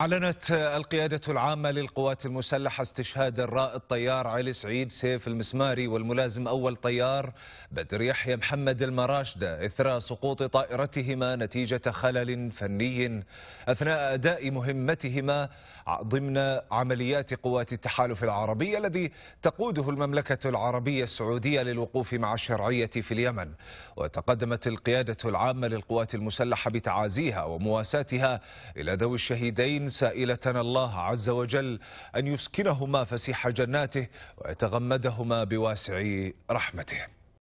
أعلنت القيادة العامة للقوات المسلحة استشهاد الرائد طيار علي سعيد سيف المسماري والملازم أول طيار بدر يحيى محمد المراشدة إثر سقوط طائرتهما نتيجة خلل فني أثناء أداء مهمتهما ضمن عمليات قوات التحالف العربي الذي تقوده المملكة العربية السعودية للوقوف مع الشرعية في اليمن وتقدمت القيادة العامة للقوات المسلحة بتعازيها ومواساتها إلى ذوي الشهيدين سائلتنا الله عز وجل أن يسكنهما فسيح جناته ويتغمدهما بواسع رحمته